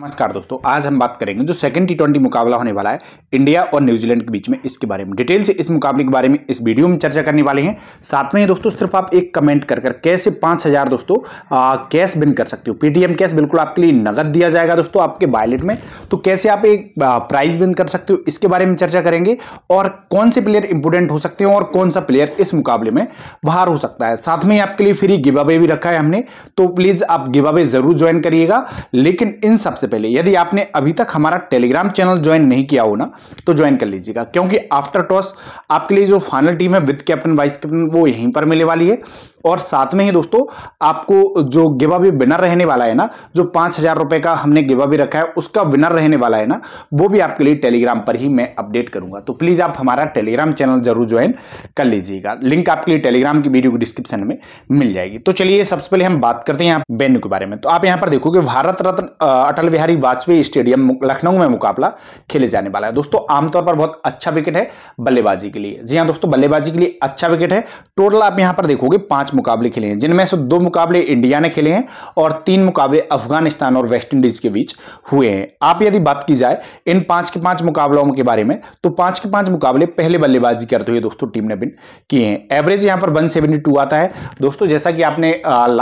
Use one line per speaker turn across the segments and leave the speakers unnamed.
नमस्कार दोस्तों आज हम बात करेंगे जो सेकंड टी ट्वेंटी मुकाबला होने वाला है इंडिया और न्यूजीलैंड के बीच में इसके बारे में डिटेल से इस मुकाबले के बारे में इस वीडियो में चर्चा करने वाले हैं साथ में दोस्तों सिर्फ आप एक कमेंट कर कर कैसे पाँच हज़ार दोस्तों कैश बिन कर सकते हो पेटीएम कैश बिल्कुल आपके लिए नगद दिया जाएगा दोस्तों आपके बायलेट में तो कैसे आप एक प्राइज बिन कर सकते हो इसके बारे में चर्चा करेंगे और कौन से प्लेयर इंपोर्टेंट हो सकते हैं और कौन सा प्लेयर इस मुकाबले में बाहर हो सकता है साथ में आपके लिए फ्री गिबाबे भी रखा है हमने तो प्लीज़ आप गिबाबे ज़रूर ज्वाइन करिएगा लेकिन इन सबसे पहले यदि आपने अभी तक हमारा टेलीग्राम चैनल ज्वाइन नहीं किया हो ना तो ज्वाइन कर लीजिएगा क्योंकि आफ्टर टॉस आपके लिए जो फाइनल टीम है विद कैप्टन वाइस कैप्टन वो यहीं पर मिलने वाली है और साथ में ही दोस्तों आपको जो गिवा भी विनर रहने वाला है ना जो पांच हज़ार रुपए का हमने गिवा भी रखा है उसका विनर रहने वाला है ना वो भी आपके लिए टेलीग्राम पर ही मैं अपडेट करूंगा तो प्लीज़ आप हमारा टेलीग्राम चैनल जरूर ज्वाइन कर लीजिएगा लिंक आपके लिए टेलीग्राम की वीडियो की डिस्क्रिप्शन में मिल जाएगी तो चलिए सबसे पहले हम बात करते हैं आप वेन्यू के बारे में तो आप यहाँ पर देखोगे भारत रत्न अटल बिहारी वाजपेयी स्टेडियम लखनऊ में मुकाबला खेले जाने वाला है दोस्तों आमतौर पर बहुत अच्छा विकेट है बल्लेबाजी के लिए जी हाँ दोस्तों बल्लेबाजी के लिए अच्छा विकेट है टोटल आप यहाँ पर देखोगे पांच मुकाबले खेले हैं जिनमें से दो मुकाबले इंडिया ने खेले हैं और तीन मुकाबले अफगानिस्तान और वेस्टइंडीज के बीच हुए हैं आप यदि बात की जाए इन पांच के पांच मुकाबलों के बारे में तो पांच के पांच मुकाबले पहले बल्लेबाजी करते हुए दोस्तों टीम ने बिन किए हैं एवरेज यहां पर वन आता है दोस्तों जैसा कि आपने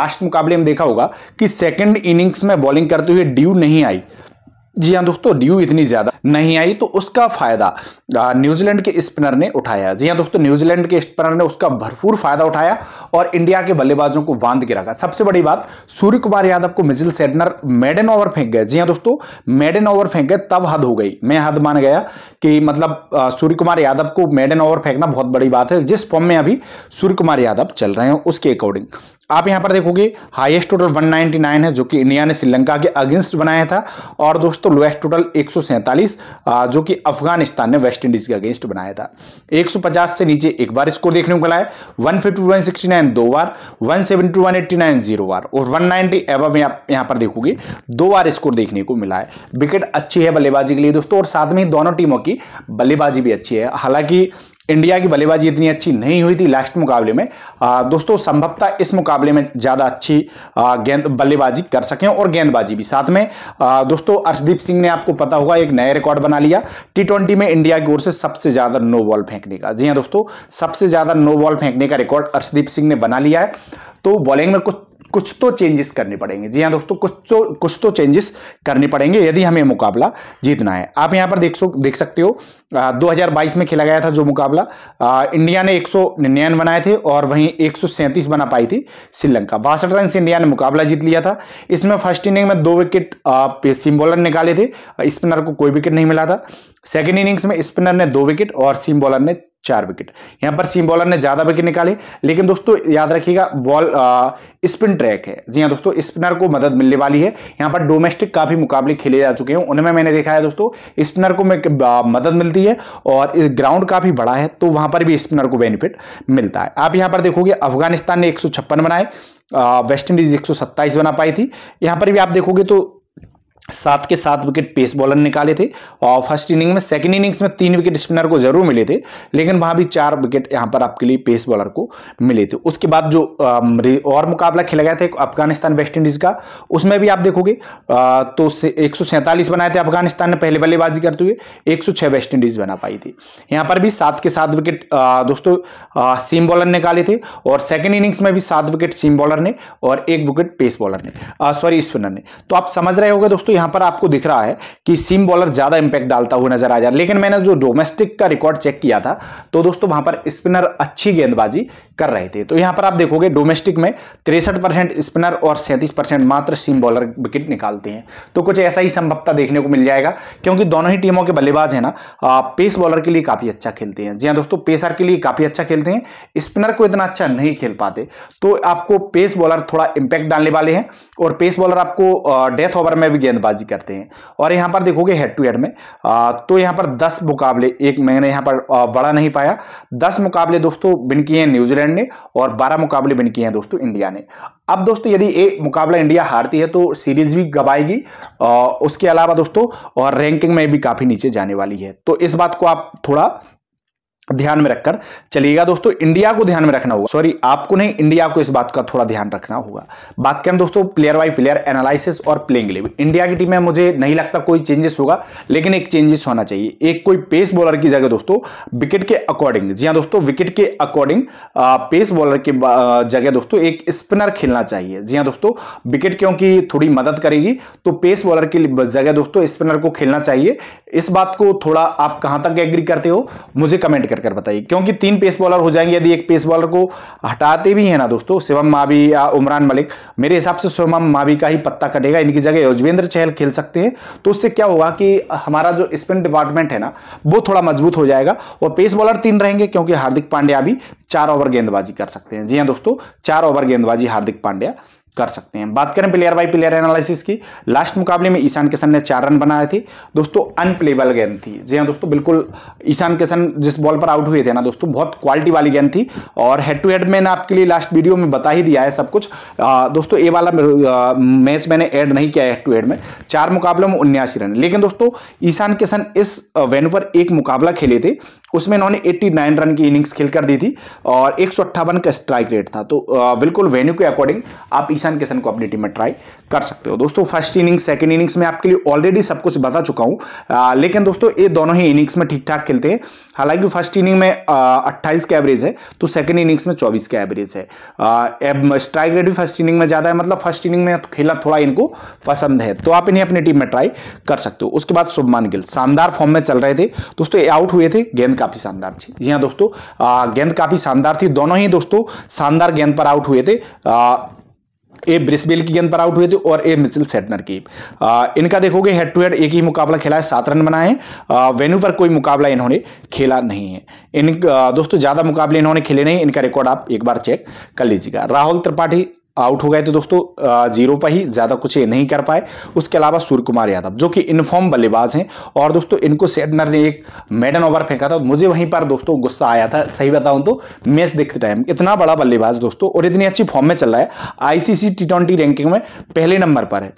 लास्ट मुकाबले में देखा होगा कि सेकेंड इनिंग्स में बॉलिंग करते हुए ड्यू नहीं आई जी हाँ दोस्तों ड्यू इतनी ज्यादा नहीं आई तो उसका फायदा न्यूजीलैंड के स्पिनर ने उठाया जी हाँ दोस्तों न्यूजीलैंड के स्पिनर ने उसका भरपूर फायदा उठाया और इंडिया के बल्लेबाजों को बांध के रखा सबसे बड़ी बात सूर्य कुमार यादव को मिजिल सेडनर मेडन ओवर फेंक गए जी हाँ दोस्तों मेडन ओवर फेंक गए तब हद हो गई मैं हद मान गया कि मतलब सूर्य कुमार यादव को मेडन ओवर फेंकना बहुत बड़ी बात है जिस फॉर्म में अभी सूर्य कुमार यादव चल रहे हैं उसके अकॉर्डिंग आप यहां पर देखोगे हाईएस्ट टोटल 199 है जो कि इंडिया ने श्रीलंका के अगेंस्ट बनाया था और दोस्तों लोएस्ट टोटल एक जो कि अफगानिस्तान ने वेस्ट वेस्ट इंडीज के अगेंस्ट बनाया था 150 से नीचे एक बार स्कोर देखने को मिला है 150 169 दो बार वन सेवेंटी जीरो बार और वन नाइनटी एवं यहां पर देखोगे दो बार स्कोर देखने को मिला है विकेट अच्छी है बल्लेबाजी के लिए दोस्तों और साथ में दोनों टीमों की बल्लेबाजी भी अच्छी है हालांकि इंडिया की बल्लेबाजी इतनी अच्छी नहीं हुई थी लास्ट मुकाबले में आ, दोस्तों संभवतः इस मुकाबले में ज़्यादा अच्छी गेंद बल्लेबाजी कर सकें और गेंदबाजी भी साथ में आ, दोस्तों अर्शदीप सिंह ने आपको पता होगा एक नया रिकॉर्ड बना लिया टी ट्वेंटी में इंडिया की ओर से सबसे ज़्यादा नो बॉल फेंकने का जी हाँ दोस्तों सबसे ज़्यादा नो बॉल फेंकने का रिकॉर्ड अर्शदीप सिंह ने बना लिया है तो बॉलिंग में कुछ कुछ तो चेंजेस करने पड़ेंगे जी हाँ दोस्तों कुछ तो कुछ तो चेंजेस करने पड़ेंगे यदि हमें मुकाबला जीतना है आप यहाँ पर देख सो देख सकते हो आ, 2022 में खेला गया था जो मुकाबला आ, इंडिया ने एक बनाए थे और वहीं एक बना पाई थी श्रीलंका बासठ रन से इंडिया ने मुकाबला जीत लिया था इसमें फर्स्ट इनिंग में दो विकेट सीम बॉलर निकाले थे स्पिनर को कोई विकेट नहीं मिला था सेकेंड इनिंग्स में स्पिनर ने दो विकेट और सीम बॉलर ने चार विकेट यहां पर सीम बॉलर ने ज्यादा विकेट निकाले लेकिन दोस्तों याद रखिएगा बॉल स्पिन ट्रैक है जी हाँ दोस्तों स्पिनर को मदद मिलने वाली है यहां पर डोमेस्टिक काफी मुकाबले खेले जा चुके हैं उनमें मैंने देखा है दोस्तों स्पिनर को मदद मिलती है और ग्राउंड काफी बड़ा है तो वहां पर भी स्पिनर को बेनिफिट मिलता है आप यहां पर देखोगे अफगानिस्तान ने एक बनाए वेस्ट इंडीज एक बना पाई थी यहां पर भी आप देखोगे तो सात के सात विकेट पेस बॉलर निकाले थे और फर्स्ट इनिंग में सेकंड इनिंग्स में तीन विकेट स्पिनर को जरूर मिले थे लेकिन वहां भी चार विकेट यहाँ पर आपके लिए पेस बॉलर को मिले थे उसके बाद जो और मुकाबला खेला गया था अफगानिस्तान वेस्ट इंडीज़ का उसमें भी आप देखोगे तो एक बनाए थे अफगानिस्तान ने पहले बल्लेबाजी करते हुए एक वेस्ट इंडीज़ बना पाई थी यहां पर भी सात के सात विकेट दोस्तों सीम बॉलर निकाले थे और सेकेंड इनिंग्स में भी सात विकेट सीम बॉलर ने और एक विकेट पेस बॉलर ने सॉरी स्पिनर ने तो आप समझ रहे होगा दोस्तों यहां पर आपको दिख रहा है कि सीम बॉलर ज़्यादा इंपैक्ट डालता हुआ नजर आ जाए लेकिन मैंने जो डोमेस्टिक का रिकॉर्ड चेक किया था तो दोस्तों वहां पर स्पिनर अच्छी गेंदबाजी कर रहे थे तो यहां पर आप देखोगे डोमेस्टिक में तिरसठ परसेंट स्पिनर और सैंतीस परसेंट मात्र सीम बॉलर विकेट निकालते हैं तो कुछ ऐसा ही संभवता देखने को मिल जाएगा क्योंकि दोनों ही टीमों के बल्लेबाज है ना पेस बॉलर के लिए काफ़ी अच्छा खेलते हैं जी हाँ दोस्तों पेसर के लिए काफ़ी अच्छा खेलते हैं स्पिनर को इतना अच्छा नहीं खेल पाते तो आपको पेस बॉलर थोड़ा इंपैक्ट डालने वाले हैं और पेस बॉलर आपको डेथ ओवर में भी गेंदबाजी करते हैं और यहां पर देखोगे हेड टू हेड में तो यहां पर दस मुकाबले एक मैंने यहां पर बड़ा नहीं पाया दस मुकाबले दोस्तों बिन किए न्यूजीलैंड न्यूजीलैंड ने और 12 मुकाबले विन किए हैं दोस्तों इंडिया ने अब दोस्तों यदि ये मुकाबला इंडिया हारती है तो सीरीज भी गवाएगी और उसके अलावा दोस्तों और रैंकिंग में भी काफ़ी नीचे जाने वाली है तो इस बात को आप थोड़ा ध्यान में रखकर चलिएगा दोस्तों इंडिया को ध्यान में रखना होगा सॉरी आपको नहीं इंडिया को इस बात का थोड़ा ध्यान रखना होगा बात करें दोस्तों प्लेयर बाई प्लेयर एनालिसिस और प्लेइंग लेवल इंडिया की टीम में मुझे नहीं लगता कोई चेंजेस होगा लेकिन एक चेंजेस होना चाहिए एक कोई पेस बॉलर की जगह दोस्तों विकेट के अकॉर्डिंग जी हाँ दोस्तों विकेट के अकॉर्डिंग पेस बॉलर की जगह दोस्तों एक स्पिनर खेलना चाहिए जी हाँ दोस्तों विकेट क्योंकि थोड़ी मदद करेगी तो पेस बॉलर की जगह दोस्तों स्पिनर को खेलना चाहिए इस बात को थोड़ा आप कहां तक एग्री करते हो मुझे कमेंट कर कर बताइए क्योंकि तीन पेस बॉलर हो जाएंगे यदि एक पेस बॉलर को हटाते भी है ना दोस्तों शिवम मावी या उमरान मलिक मेरे हिसाब से शिवम मावी का ही पत्ता कटेगा इनकी जगह युजवेंद्र चहल खेल सकते हैं तो उससे क्या होगा कि हमारा जो स्पिन डिपार्टमेंट है ना वो थोड़ा मजबूत हो जाएगा और पेस बॉलर तीन रहेंगे क्योंकि हार्दिक पांड्या भी चार ओवर गेंदबाजी कर सकते हैं जी हाँ दोस्तों चार ओवर गेंदबाजी हार्दिक पांड्या कर सकते हैं बात करें प्लेयर बाय प्लेयर एनालिसिस की लास्ट मुकाबले में ईशान किशन ने चार रन बनाए थे दोस्तों अनप्लेबल गेंद थी जी हाँ दोस्तों बिल्कुल ईशान किशन जिस बॉल पर आउट हुए थे ना दोस्तों बहुत क्वालिटी वाली गेंद थी और हेड टू हेड मैंने आपके लिए लास्ट वीडियो में बता ही दिया है सब कुछ आ, दोस्तों ये वाला मैच मैंने ऐड नहीं किया हैड हेड टू हेड में चार मुकाबलों में उन्यासी रन लेकिन दोस्तों ईशान किशन इस वेन्यू पर एक मुकाबला खेले थे उसमें इन्होंने 89 रन की इनिंग्स खेल कर दी थी और एक का स्ट्राइक रेट था तो बिल्कुल वेन्यू के अकॉर्डिंग आप ईशान किशन को अपनी टीम में ट्राई कर सकते हो दोस्तों फर्स्ट इनिंग्स सेकंड इनिंग्स में आपके लिए ऑलरेडी सब कुछ बता चुका हूं लेकिन दोस्तों ये दोनों ही इनिंग्स में ठीक ठाक खेलते हैं हालांकि फर्स्ट इनिंग में अट्ठाईस का एवरेज है तो सेकेंड इनिंग्स में चौबीस का एवरेज है स्ट्राइक रेट भी फर्स्ट इनिंग में ज़्यादा है मतलब फर्स्ट इनिंग में खेला थोड़ा इनको पसंद है तो आप इन्हें अपनी टीम में ट्राई कर सकते हो उसके बाद शुभमान गिल शानदार फॉर्म में चल रहे थे दोस्तों आउट हुए थे गेंद का काफ़ी शानदार थी जी हाँ दोस्तों गेंद काफ़ी शानदार थी दोनों ही दोस्तों शानदार गेंद पर आउट हुए थे ए ब्रिस्बेल की गेंद पर आउट हुए थे और ए मिचिल सेटनर की आ, इनका देखोगे हेड टू हेड एक ही मुकाबला खेला है सात रन बनाए वेन्यू पर कोई मुकाबला इन्होंने खेला नहीं है इन दोस्तों ज़्यादा मुकाबले इन्होंने खेले नहीं इनका रिकॉर्ड आप एक बार चेक कर लीजिएगा राहुल त्रिपाठी आउट हो गए थे दोस्तों जीरो पर ही ज़्यादा कुछ नहीं कर पाए उसके अलावा सूर्य कुमार यादव जो कि इनफॉर्म बल्लेबाज हैं और दोस्तों इनको सेटनर ने एक मेडन ओवर फेंका था मुझे वहीं पर दोस्तों गुस्सा आया था सही बताऊं तो मैच देखते टाइम इतना बड़ा बल्लेबाज दोस्तों और इतनी अच्छी फॉर्म में चल रहा है आईसीसी टी ट्वेंटी रैंकिंग में पहले नंबर पर है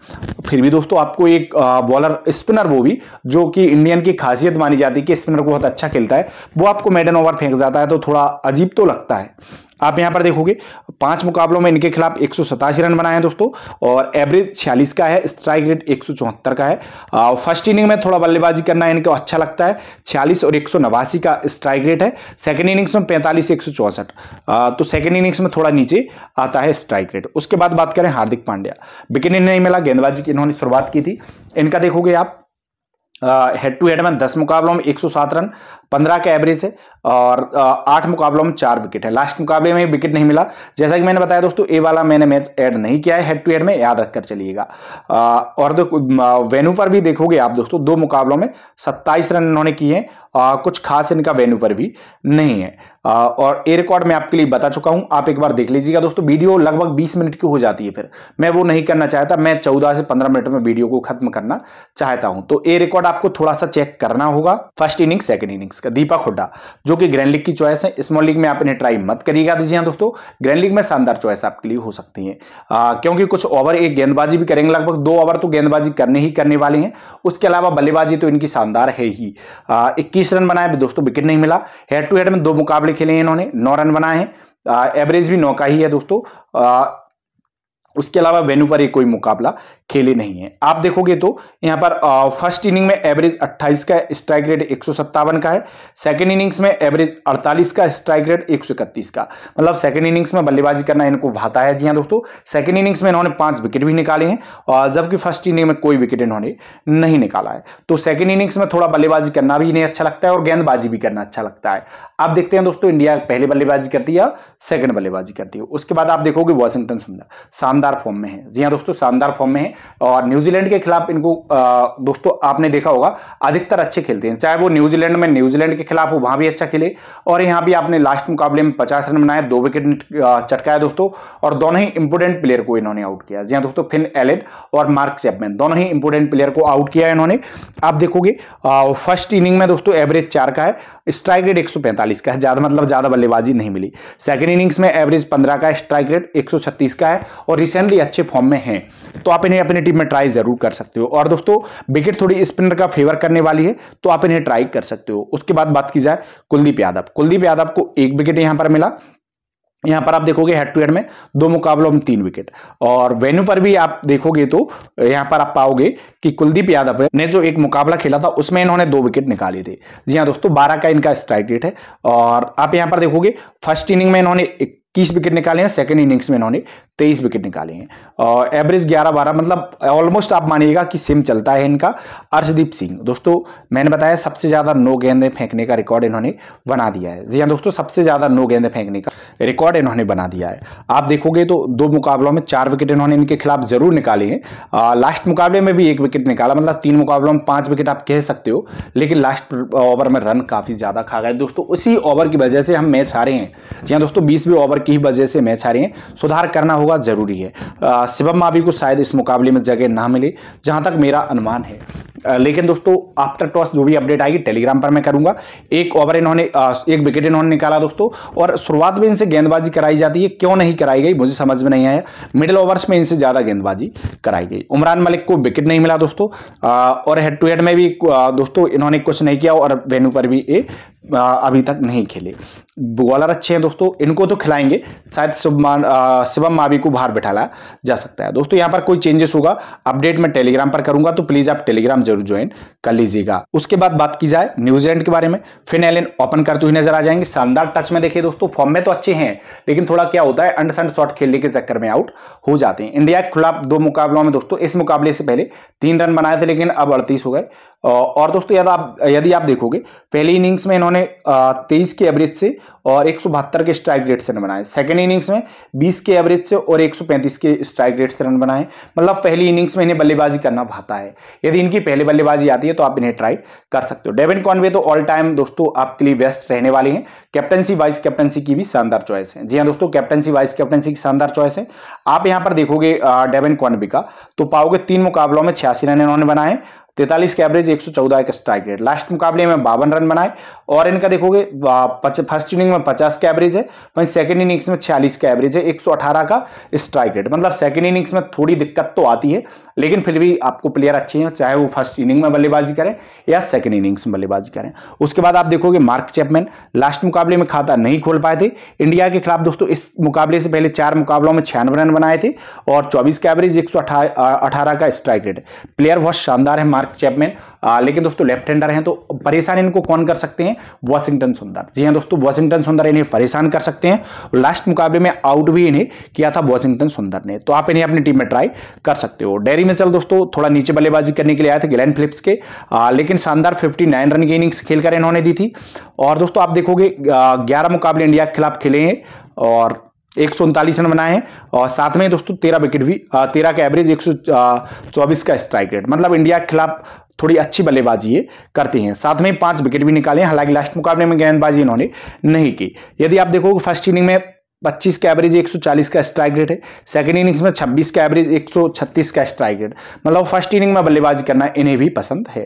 फिर भी दोस्तों आपको एक बॉलर स्पिनर वो भी जो कि इंडियन की खासियत मानी जाती है कि स्पिनर को बहुत अच्छा खेलता है वो आपको मेडन ओवर फेंक जाता है तो थोड़ा अजीब तो लगता है आप यहां पर देखोगे पांच मुकाबलों में इनके खिलाफ एक रन बनाए हैं दोस्तों और एवरेज छियालीस का है स्ट्राइक रेट एक का है फर्स्ट इनिंग में थोड़ा बल्लेबाजी करना इनको अच्छा लगता है छियालीस और एक का स्ट्राइक रेट है सेकेंड इनिंग्स में पैंतालीस एक तो सेकेंड इनिंग्स में थोड़ा नीचे आता है स्ट्राइक रेट उसके बाद बात करें हार्दिक पांड्या विकेट नहीं मिला गेंदबाजी की इन्होंने शुरुआत की थी इनका देखोगे आप हेड टू हेड में दस मुकाबलों में सात रन पंद्रह का एवरेज है और आठ मुकाबलों में चार विकेट है लास्ट मुकाबले में विकेट नहीं मिला जैसा कि मैंने बताया दोस्तों ए वाला मैंने मैच ऐड नहीं किया है हेड टू हेड में याद रखकर चलिएगा और वेन्यू पर भी देखोगे आप दोस्तों दो मुकाबलों में 27 रन इन्होंने किए हैं कुछ खास इनका वेन्यू पर भी नहीं है आ, और ए रिकॉर्ड मैं आपके लिए बता चुका हूं आप एक बार देख लीजिएगा दोस्तों वीडियो लगभग बीस मिनट की हो जाती है फिर मैं वो नहीं करना चाहता मैं चौदह से पंद्रह मिनट में वीडियो को खत्म करना चाहता हूँ तो ए रिकॉर्ड आपको थोड़ा सा चेक करना होगा फर्स्ट इनिंग सेकंड इनिंग्स का दीपक हुड्डा जो कि ग्रैंड लीग की चॉइस है स्मॉल लीग में आप इन्हें ट्राई मत करिएगा दीजिए दोस्तों ग्रैंड लीग में शानदार चॉइस आपके लिए हो सकती है आ, क्योंकि कुछ ओवर एक गेंदबाजी भी करेंगे लगभग दो ओवर तो गेंदबाजी करने ही करने वाले हैं उसके अलावा बल्लेबाजी तो इनकी शानदार है ही इक्कीस रन बनाए दोस्तों विकेट नहीं मिला हेड टू हेड में दो मुकाबले खेले हैं इन्होंने नौ रन बनाए हैं एवरेज भी नौ का ही है दोस्तों उसके अलावा वेन्यू पर ये कोई मुकाबला खेले नहीं है आप देखोगे तो यहाँ पर फर्स्ट इनिंग में एवरेज 28 का स्ट्राइक रेट एक का है सेकेंड इनिंग्स में एवरेज 48 का स्ट्राइक रेट एक का मतलब सेकेंड इनिंग्स में बल्लेबाजी करना इनको भाता है जी हाँ दोस्तों सेकेंड इनिंग्स में इन्होंने पाँच विकेट भी निकाले हैं और जबकि फर्स्ट इनिंग में कोई विकेट इन्होंने नहीं निकाला है तो सेकेंड इनिंग्स में थोड़ा बल्लेबाजी करना भी इन्हें अच्छा लगता है और गेंदबाजी भी करना अच्छा लगता है आप देखते हैं दोस्तों इंडिया पहले बल्लेबाजी करती है सेकेंड बल्लेबाजी करती है उसके बाद आप देखोगे वॉशिंगटन सुंदर शानदार शानदार फॉर्म में है जी हाँ दोस्तों शानदार फॉर्म में है और न्यूजीलैंड के खिलाफ इनको आ, दोस्तों आपने देखा होगा अधिकतर अच्छे खेलते हैं चाहे वो न्यूजीलैंड में न्यूजीलैंड के खिलाफ हो वहाँ भी अच्छा खेले और यहाँ भी आपने लास्ट मुकाबले में पचास रन बनाए दो विकेट चटकाया दोस्तों और दोनों ही इंपोर्टेंट प्लेयर को इन्होंने आउट किया जी हाँ दोस्तों फिन एलेट और मार्क चैपमैन दोनों ही इंपोर्टेंट प्लेयर को आउट किया इन्होंने आप देखोगे फर्स्ट इनिंग में दोस्तों एवरेज चार का है स्ट्राइक रेट एक का है ज़्यादा मतलब ज़्यादा बल्लेबाजी नहीं मिली सेकेंड इनिंग्स में एवरेज पंद्रह का स्ट्राइक रेट एक का है और रिसेंट रिसेंटली अच्छे फॉर्म में हैं तो आप इन्हें अपनी टीम में ट्राई जरूर कर सकते हो और दोस्तों विकेट थोड़ी स्पिनर का फेवर करने वाली है तो आप इन्हें ट्राई कर सकते हो उसके बाद बात की जाए कुलदीप यादव कुलदीप यादव को एक विकेट यहां पर मिला यहां पर आप देखोगे हेड टू हेड में दो मुकाबलों में तीन विकेट और वेन्यू पर भी आप देखोगे तो यहां पर आप पाओगे कि कुलदीप यादव ने जो एक मुकाबला खेला था उसमें इन्होंने दो विकेट निकाले थे जी हाँ दोस्तों बारह का इनका स्ट्राइक रेट है और आप यहां पर देखोगे फर्स्ट इनिंग में इन्होंने इक्कीस विकेट निकाले हैं सेकेंड इनिंग्स में इन्होंने तेईस विकेट निकाले हैं और एवरेज ग्यारह बारह मतलब ऑलमोस्ट आप मानिएगा कि सेम चलता है इनका अर्शदीप सिंह दोस्तों मैंने बताया सबसे ज़्यादा नौ गेंदें फेंकने का रिकॉर्ड इन्होंने बना दिया है जी हाँ दोस्तों सबसे ज़्यादा नौ गेंदें फेंकने का रिकॉर्ड इन्होंने बना दिया है आप देखोगे तो दो मुकाबलों में चार विकेट इन्होंने इनके खिलाफ जरूर निकाले हैं लास्ट मुकाबले में भी एक विकेट निकाला मतलब तीन मुकाबलों में पांच विकेट आप कह सकते हो लेकिन लास्ट ओवर में रन काफ़ी ज़्यादा खा गए दोस्तों उसी ओवर की वजह से हम मैच हारे हैं जी हाँ दोस्तों बीसवीं ओवर ओवर की वजह से मैच हारे हैं सुधार करना होगा ज़रूरी है शिवम मावी को शायद इस मुकाबले में जगह ना मिले जहां तक मेरा अनुमान है लेकिन दोस्तों आफ्टर टॉस जो भी अपडेट आएगी टेलीग्राम पर मैं करूंगा एक ओवर इन्होंने एक विकेट इन्होंने निकाला दोस्तों और शुरुआत में इनसे गेंदबाजी कराई जाती है क्यों नहीं कराई गई मुझे समझ में नहीं आया मिडिल ओवर्स में इनसे ज़्यादा गेंदबाजी कराई गई उमरान मलिक को विकेट नहीं मिला दोस्तों और हेड टू हेड में भी दोस्तों इन्होंने कुछ नहीं किया और वेन्यू पर भी ये अभी तक नहीं खेले बॉलर अच्छे हैं दोस्तों इनको तो खिलाएंगे शायद शुभमान शिवम मावी को बाहर बैठा जा सकता है दोस्तों यहाँ पर कोई चेंजेस होगा अपडेट मैं टेलीग्राम पर करूंगा तो प्लीज़ आप टेलीग्राम जरूर ज्वाइन कर लीजिएगा उसके बाद बात की जाए न्यूजीलैंड के बारे में फिन एलन ओपन करते हुए नजर आ जाएंगे शानदार टच में देखिए दोस्तों फॉर्म में तो अच्छे हैं लेकिन थोड़ा क्या होता है अंडर शॉट खेलने के चक्कर में आउट हो जाते हैं इंडिया के खिलाफ दो मुकाबलों में दोस्तों इस मुकाबले से पहले तीन रन बनाए थे लेकिन अब अड़तीस हो गए और दोस्तों यदि आप यदि आप देखोगे पहली इनिंग्स में इन्होंने इन्होंने तेईस के एवरेज से और एक के स्ट्राइक रेट से रन बनाए सेकेंड इनिंग्स में बीस के एवरेज से और एक के स्ट्राइक रेट से रन बनाए मतलब पहली इनिंग्स में इन्हें बल्लेबाजी करना भाता है यदि इनकी पहले बल्लेबाजी आती है तो आप इन्हें ट्राई कर सकते हो डेविन कॉनवे तो ऑल टाइम दोस्तों आपके लिए बेस्ट रहने वाले हैं कैप्टनसी वाइस कैप्टनसी की भी शानदार चॉइस है जी हाँ दोस्तों कैप्टनसी वाइस कैप्टनसी की शानदार चॉइस है आप यहां पर देखोगे डेविन कॉनवे का तो पाओगे तीन मुकाबलों में छियासी रन इन्होंने बनाए तैतालीस के एवरेज एक का स्ट्राइक रेट लास्ट मुकाबले में बावन रन बनाए और इनका देखोगे फर्स्ट इनिंग में 50 का एवरेज है वहीं सेकंड इनिंग्स में 46 का एवरेज है 118 का स्ट्राइक रेट मतलब सेकंड इनिंग्स में थोड़ी दिक्कत तो आती है लेकिन फिर भी आपको प्लेयर अच्छे हैं चाहे वो फर्स्ट इनिंग में बल्लेबाजी करें या सेकेंड इनिंग्स में बल्लेबाजी करें उसके बाद आप देखोगे मार्क चैपमैन लास्ट मुकाबले में खाता नहीं खोल पाए थे इंडिया के खिलाफ दोस्तों इस मुकाबले से पहले चार मुकाबलों में छियानवे रन बनाए थे और चौबीस का एवरेज एक का स्ट्राइक रेट प्लेयर बहुत शानदार है मार्क मार्क चैपमैन लेकिन दोस्तों लेफ्ट हैंडर हैं तो परेशान इनको कौन कर सकते हैं वॉशिंगटन सुंदर जी हाँ दोस्तों वॉशिंगटन सुंदर इन्हें परेशान कर सकते हैं लास्ट मुकाबले में आउट भी इन्हें किया था वॉशिंगटन सुंदर ने तो आप इन्हें अपनी टीम में ट्राई कर सकते हो डेरी में चल दोस्तों थोड़ा नीचे बल्लेबाजी करने के लिए आया था ग्लैन फिलिप्स के लेकिन शानदार 59 रन की इनिंग्स खेलकर इन्होंने दी थी और दोस्तों आप देखोगे ग्यारह मुकाबले इंडिया के खिलाफ खेले हैं और एक रन बनाए हैं और साथ में दोस्तों तेरह विकेट भी तेरह का एवरेज एक का स्ट्राइक रेट मतलब इंडिया के खिलाफ थोड़ी अच्छी बल्लेबाजी ये करते हैं साथ में पांच विकेट भी निकाले हालांकि लास्ट मुकाबले में गेंदबाजी इन्होंने नहीं की यदि आप देखोगे फर्स्ट इनिंग में पच्चीस का एवरेज 140 का स्ट्राइक रेट है सेकंड इनिंग्स में 26 का एवरेज 136 का स्ट्राइक रेट मतलब फर्स्ट इनिंग में बल्लेबाजी करना इन्हें भी पसंद है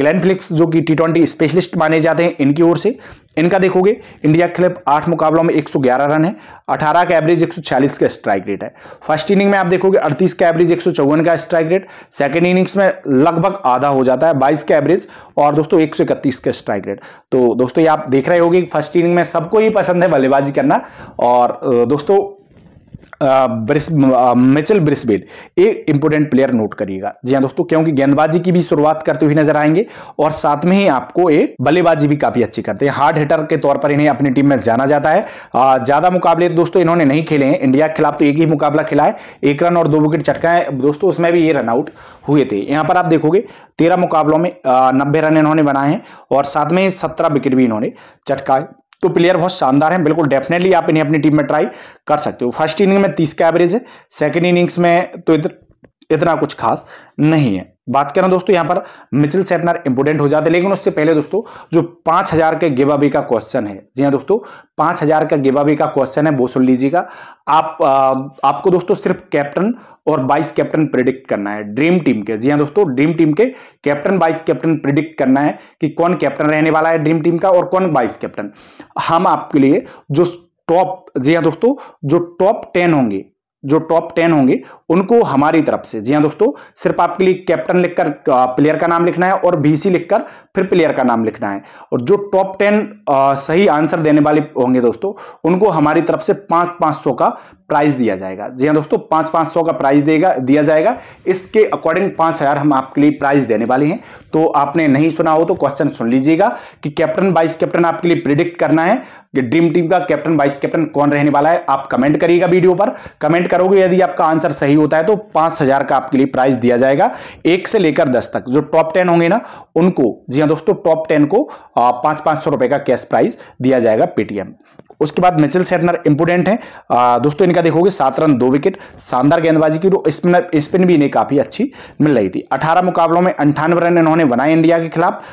ग्लैन फिलिप्स जो कि टी ट्वेंटी स्पेशलिस्ट माने जाते हैं इनकी ओर से इनका देखोगे इंडिया के खिलाफ आठ मुकाबलों में 111 रन है 18 का एवरेज 146 का स्ट्राइक रेट है फर्स्ट इनिंग में आप देखोगे 38 का एवरेज एक का स्ट्राइक रेट सेकंड इनिंग्स में लगभग आधा हो जाता है 22 का एवरेज और दोस्तों एक का स्ट्राइक रेट तो दोस्तों ये आप देख रहे होगे फर्स्ट इनिंग में सबको ही पसंद है बल्लेबाजी करना और और दोस्तों ब्रिस मिचल ब्रिस्बेल एक इंपोर्टेंट प्लेयर नोट करिएगा जी हाँ दोस्तों क्योंकि गेंदबाजी की भी शुरुआत करते हुए नजर आएंगे और साथ में ही आपको ये बल्लेबाजी भी काफी अच्छी करते हैं हार्ड हिटर के तौर पर इन्हें अपनी टीम में जाना जाता है ज्यादा मुकाबले दोस्तों इन्होंने नहीं खेले हैं इंडिया के खिलाफ तो एक ही मुकाबला खेला है एक रन और दो विकेट चटकाए दोस्तों उसमें भी ये रनआउट हुए थे यहाँ पर आप देखोगे तेरह मुकाबलों में नब्बे रन इन्होंने बनाए हैं और साथ में सत्रह विकेट भी इन्होंने चटकाए तो प्लेयर बहुत शानदार हैं बिल्कुल डेफिनेटली आप इन्हें अपनी टीम में ट्राई कर सकते हो फर्स्ट इनिंग में तीस का एवरेज है सेकेंड इनिंग्स में तो इतना कुछ खास नहीं है बात करें दोस्तों यहां पर मिचिल सेटनर इंपोर्टेंट हो जाते हैं लेकिन उससे पहले दोस्तों जो पांच हजार के गेबाबी का क्वेश्चन है जी हाँ दोस्तों पांच हजार का गेबाबी का क्वेश्चन है वो सुन लीजिएगा आप आ, आपको दोस्तों सिर्फ कैप्टन और वाइस कैप्टन प्रिडिक्ट करना है ड्रीम टीम के जी हाँ दोस्तों ड्रीम टीम के कैप्टन वाइस कैप्टन प्रिडिक्ट करना है कि कौन कैप्टन रहने वाला है ड्रीम टीम का और कौन वाइस कैप्टन हम आपके लिए जो टॉप जी हाँ दोस्तों जो टॉप टेन होंगे जो टॉप टेन होंगे उनको हमारी तरफ से जी हाँ दोस्तों सिर्फ आपके लिए कैप्टन लिखकर प्लेयर का नाम लिखना है और बीसी लिखकर फिर प्लेयर का नाम लिखना है और जो टॉप टेन सही आंसर देने वाले होंगे दोस्तों उनको हमारी तरफ से पांच पांच सौ का प्राइज दिया जाएगा जी हाँ दोस्तों पांच पांच सौ का प्राइज देगा दिया जाएगा इसके अकॉर्डिंग पांच हज़ार हम आपके लिए प्राइज देने वाले हैं तो आपने नहीं सुना हो तो क्वेश्चन सुन लीजिएगा कि कैप्टन वाइस कैप्टन आपके लिए प्रिडिक्ट करना है कि ड्रीम टीम का कैप्टन वाइस कैप्टन कौन रहने वाला है आप कमेंट करिएगा वीडियो पर कमेंट करोगे यदि आपका आंसर सही नहीं होता है तो पांच हज़ार का आपके लिए प्राइस दिया जाएगा एक से लेकर दस तक जो टॉप टेन होंगे ना उनको जी हाँ दोस्तों टॉप टेन को पांच पांच सौ रुपए का कैश प्राइस दिया जाएगा पेटीएम उसके बाद मिचिल सेटनर इंपोर्टेंट है आ, दोस्तों इनका देखोगे सात रन दो विकेट शानदार गेंदबाजी की तो स्पिनर स्पिन भी इन्हें काफ़ी अच्छी मिल रही थी अठारह मुकाबलों में अंठानवे रन इन्होंने बनाए इंडिया के खिलाफ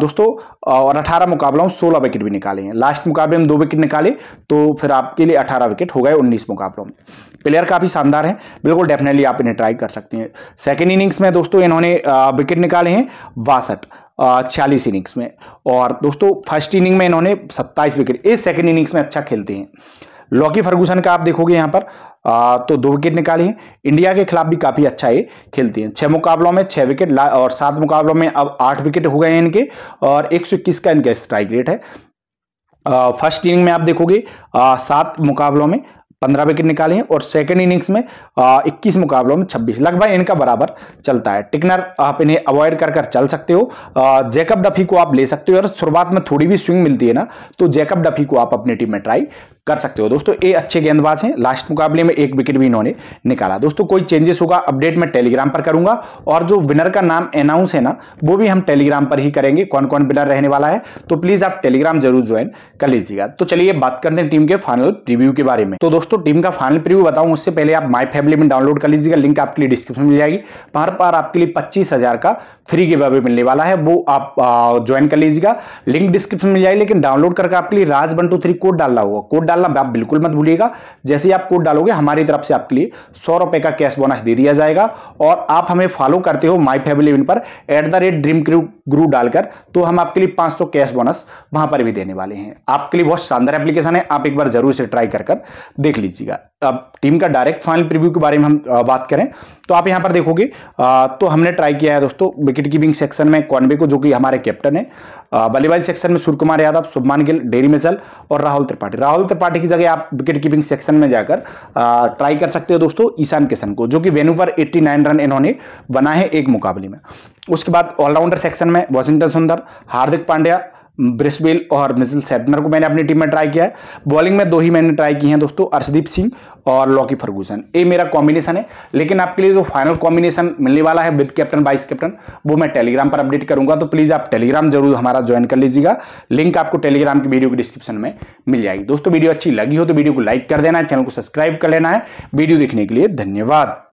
दोस्तों और अठारह मुकाबलों में सोलह विकेट भी निकाले हैं लास्ट मुकाबले में दो विकेट निकाले तो फिर आपके लिए अठारह विकेट हो गए उन्नीस मुकाबलों में प्लेयर काफ़ी शानदार है बिल्कुल डेफिनेटली आप इन्हें ट्राई कर सकते हैं सेकेंड इनिंग्स में दोस्तों इन्होंने विकेट निकाले हैं बासठ छियालीस इनिंग्स में और दोस्तों फर्स्ट इनिंग में इन्होंने सत्ताईस विकेट इस सेकेंड इनिंग्स में अच्छा खेलते हैं लॉकी फर्गूसन का आप देखोगे यहाँ पर आ, तो दो विकेट निकाले हैं इंडिया के खिलाफ भी काफ़ी अच्छा ये खेलते हैं छः मुकाबलों में छः विकेट और सात मुकाबलों में अब आठ विकेट हो गए हैं इनके और एक सौ इक्कीस का इनका स्ट्राइक रेट है फर्स्ट इनिंग में आप देखोगे सात मुकाबलों में पंद्रह विकेट निकाली और सेकेंड इनिंग्स में इक्कीस मुकाबलों में छब्बीस लगभग इनका बराबर चलता है टिकनर आप इन्हें अवॉइड कर कर चल सकते हो जैकब डफी को आप ले सकते हो और शुरुआत में थोड़ी भी स्विंग मिलती है ना तो जैकब डफी को आप अपनी टीम में ट्राई कर सकते हो दोस्तों ये अच्छे गेंदबाज हैं लास्ट मुकाबले में एक विकेट भी इन्होंने निकाला दोस्तों कोई चेंजेस होगा अपडेट मैं टेलीग्राम पर करूंगा और जो विनर का नाम अनाउंस है ना वो भी हम टेलीग्राम पर ही करेंगे कौन कौन विनर रहने वाला है तो प्लीज आप टेलीग्राम जरूर ज्वाइन कर लीजिएगा तो चलिए बात करते हैं टीम के फाइनल रिव्यू के बारे में तो दोस्तों टीम का फाइनल रिव्यू बताऊं उससे पहले आप माई फैमिली में डाउनलोड कर लीजिएगा लिंक आपके लिए डिस्क्रिप्शन मिल जाएगी वहां पर आपके लिए पच्चीस का फ्री के बारे मिलने वाला है वो आप ज्वाइन कर लीजिएगा लिंक डिस्क्रिप्शन मिल जाएगी लेकिन डाउनलोड करके आपके लिए Raj one two three code डालना होगा कोड डालना आप बिल्कुल मत भूलिएगा जैसे ही आप कोड डालोगे हमारी तरफ से आपके लिए सौ रुपए का कैश बोनस दे दिया जाएगा और आप हमें फॉलो करते हो माई फैमिली इन पर at the rate dream crew गुरु डालकर तो हम आपके लिए 500 कैश बोनस वहां पर भी देने वाले हैं आपके लिए बहुत शानदार एप्लीकेशन है आप एक बार जरूर से ट्राई कर कर देख लीजिएगा अब टीम का डायरेक्ट फाइनल प्रिव्यू के बारे में हम बात करें तो आप यहां पर देखोगे तो हमने ट्राई किया है दोस्तों विकेट कीपिंग सेक्शन में कॉनबे को जो कि हमारे कैप्टन है बल्लेबाजी सेक्शन में सूर्य कुमार यादव सुभमान गिल डेरी मिसल और राहुल त्रिपाठी राहुल त्रिपाठी पार्टी की जगह आप विकेट कीपिंग सेक्शन में जाकर ट्राई कर सकते हो दोस्तों ईशान किशन को जो कि वेन्यू पर 89 रन इन्होंने बनाए हैं एक मुकाबले में उसके बाद ऑलराउंडर सेक्शन में वॉशिंगटन सुंदर हार्दिक पांड्या ब्रिस्बिल और मिजिल सेटनर को मैंने अपनी टीम में ट्राई किया है बॉलिंग में दो ही मैंने ट्राई की हैं दोस्तों अर्शदीप सिंह और लॉकी फर्गूसन ये मेरा कॉम्बिनेशन है लेकिन आपके लिए जो फाइनल कॉम्बिनेशन मिलने वाला है विद कैप्टन वाइस कैप्टन वो मैं टेलीग्राम पर अपडेट करूंगा तो प्लीज़ आप टेलीग्राम जरूर हमारा ज्वाइन कर लीजिएगा लिंक आपको टेलीग्राम की वीडियो की डिस्क्रिप्शन में मिल जाएगी दोस्तों वीडियो अच्छी लगी हो तो वीडियो को लाइक कर देना है चैनल को सब्सक्राइब कर लेना है वीडियो देखने के लिए धन्यवाद